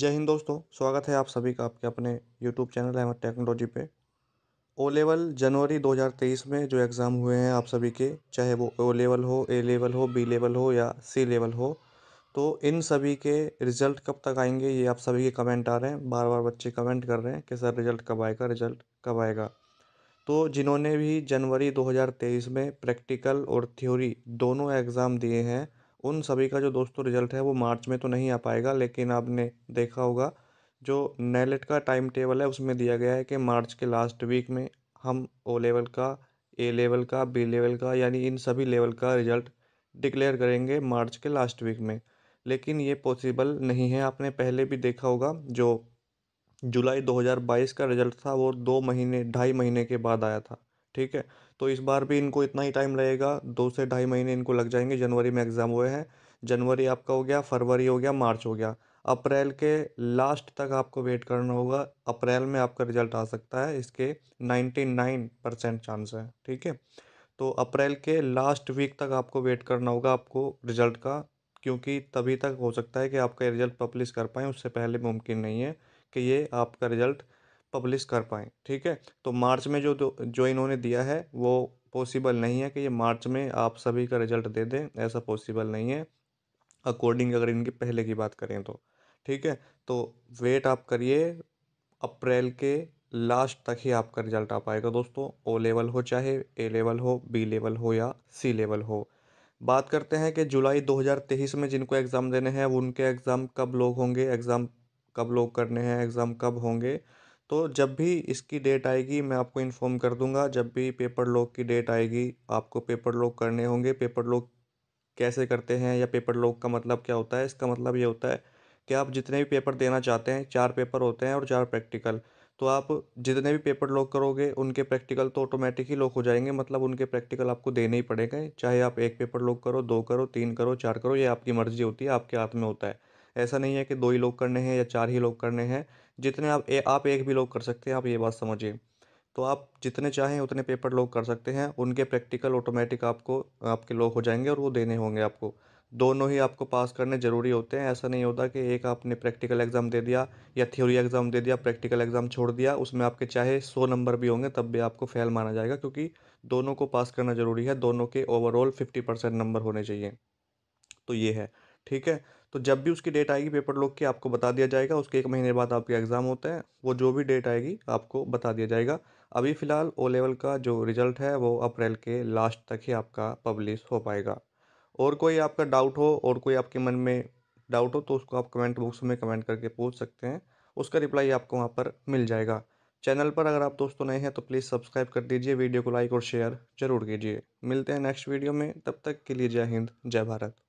जय हिंद दोस्तों स्वागत है आप सभी का आपके अपने यूट्यूब चैनल अहमद टेक्नोलॉजी पे ओ लेवल जनवरी 2023 में जो एग्ज़ाम हुए हैं आप सभी के चाहे वो ओ लेवल हो ए लेवल हो बी लेवल हो या सी लेवल हो तो इन सभी के रिज़ल्ट कब तक आएंगे ये आप सभी के कमेंट आ रहे हैं बार बार बच्चे कमेंट कर रहे हैं कि सर रिज़ल्ट कब आएगा रिज़ल्ट कब आएगा तो जिन्होंने भी जनवरी 2023 में प्रैक्टिकल और थ्योरी दोनों एग्ज़ाम दिए हैं उन सभी का जो दोस्तों रिजल्ट है वो मार्च में तो नहीं आ पाएगा लेकिन आपने देखा होगा जो नैलेट का टाइम टेबल है उसमें दिया गया है कि मार्च के लास्ट वीक में हम ओ लेवल का ए लेवल का बी लेवल का यानी इन सभी लेवल का रिजल्ट डिक्लेयर करेंगे मार्च के लास्ट वीक में लेकिन ये पॉसिबल नहीं है आपने पहले भी देखा होगा जो जुलाई 2022 का रिजल्ट था वो दो महीने ढाई महीने के बाद आया था ठीक है तो इस बार भी इनको इतना ही टाइम लगेगा दो से ढाई महीने इनको लग जाएंगे जनवरी में एग्ज़ाम हुए हैं जनवरी आपका हो गया फरवरी हो गया मार्च हो गया अप्रैल के लास्ट तक आपको वेट करना होगा अप्रैल में आपका रिजल्ट आ सकता है इसके नाइन्टी नाइन परसेंट चांस है ठीक है तो अप्रैल के लास्ट वीक तक आपको वेट करना होगा आपको रिजल्ट का क्योंकि तभी तक हो सकता है कि आपका रिजल्ट पब्लिश कर पाएँ उससे पहले मुमकिन नहीं है कि ये आपका रिजल्ट पब्लिश कर पाएँ ठीक है तो मार्च में जो जो इन्होंने दिया है वो पॉसिबल नहीं है कि ये मार्च में आप सभी का रिजल्ट दे दें ऐसा पॉसिबल नहीं है अकॉर्डिंग अगर इनकी पहले की बात करें तो ठीक है तो वेट आप करिए अप्रैल के लास्ट तक ही आपका रिजल्ट आ पाएगा दोस्तों ओ लेवल हो चाहे ए लेवल हो बी लेवल हो या सी लेवल हो बात करते हैं कि जुलाई 2023 में जिनको एग्ज़ाम देने हैं उनके एग्ज़ाम कब लोग होंगे एग्ज़ाम कब लोग करने हैं एग्ज़ाम कब होंगे तो जब भी इसकी डेट आएगी मैं आपको इन्फॉर्म कर दूंगा जब भी पेपर लॉक की डेट आएगी आपको पेपर लॉक करने होंगे पेपर लॉक कैसे करते हैं या पेपर लॉक का मतलब क्या होता है इसका मतलब ये होता है कि आप जितने भी पेपर देना चाहते हैं चार पेपर होते हैं और चार प्रैक्टिकल तो आप जितने भी पेपर लॉक करोगे उनके प्रैक्टिकल तो ऑटोमेटिक ही लॉक हो जाएंगे मतलब उनके प्रैक्टिकल आपको देने ही पड़ेंगे चाहे आप एक पेपर लॉक करो दो करो तीन करो चार करो ये आपकी मर्ज़ी होती है आपके हाथ में होता है ऐसा नहीं है कि दो ही लोग करने हैं या चार ही लोग करने हैं जितने आप ए, आप एक भी लोग कर सकते हैं आप ये बात समझिए तो आप जितने चाहें उतने पेपर लोग कर सकते हैं उनके प्रैक्टिकल ऑटोमेटिक आपको आपके लोग हो जाएंगे और वो देने होंगे आपको दोनों ही आपको पास करने ज़रूरी होते हैं ऐसा नहीं होता कि एक आपने प्रैक्टिकल एग्ज़ाम दे दिया या थ्योरी एग्ज़ाम दे दिया प्रैक्टिकल एग्ज़ाम छोड़ दिया उसमें आपके चाहे सौ नंबर भी होंगे तब भी आपको फेल माना जाएगा क्योंकि दोनों को पास करना ज़रूरी है दोनों के ओवरऑल फिफ्टी परसेंट नंबर होने चाहिए तो ये है ठीक है तो जब भी उसकी डेट आएगी पेपर लॉक की आपको बता दिया जाएगा उसके एक महीने बाद आपके एग्ज़ाम होते हैं वो जो भी डेट आएगी आपको बता दिया जाएगा अभी फ़िलहाल ओ लेवल का जो रिज़ल्ट है वो अप्रैल के लास्ट तक ही आपका पब्लिश हो पाएगा और कोई आपका डाउट हो और कोई आपके मन में डाउट हो तो उसको आप कमेंट बॉक्स में कमेंट करके पूछ सकते हैं उसका रिप्लाई आपको वहाँ पर मिल जाएगा चैनल पर अगर आप दोस्तों नए हैं तो प्लीज़ सब्सक्राइब कर दीजिए वीडियो को लाइक और शेयर जरूर कीजिए मिलते हैं नेक्स्ट वीडियो में तब तक के लिए जय हिंद जय भारत